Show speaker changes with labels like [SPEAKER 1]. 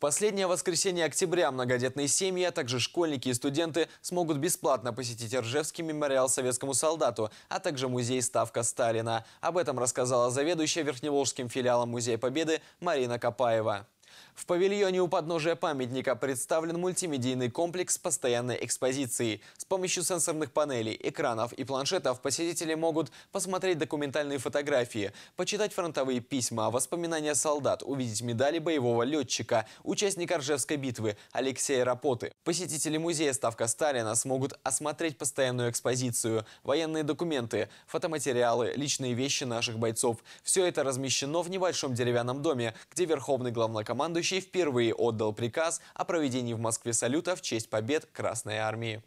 [SPEAKER 1] последнее воскресенье октября многодетные семьи, а также школьники и студенты смогут бесплатно посетить Ржевский мемориал советскому солдату, а также музей «Ставка Сталина». Об этом рассказала заведующая Верхневолжским филиалом Музея Победы Марина Копаева. В павильоне у подножия памятника представлен мультимедийный комплекс постоянной экспозиции. С помощью сенсорных панелей, экранов и планшетов посетители могут посмотреть документальные фотографии, почитать фронтовые письма, воспоминания солдат, увидеть медали боевого летчика, участника Ржевской битвы Алексея Рапоты. Посетители музея «Ставка Сталина» смогут осмотреть постоянную экспозицию, военные документы, фотоматериалы, личные вещи наших бойцов. Все это размещено в небольшом деревянном доме, где верховный главнокомандующий командующий впервые отдал приказ о проведении в Москве салюта в честь побед Красной Армии.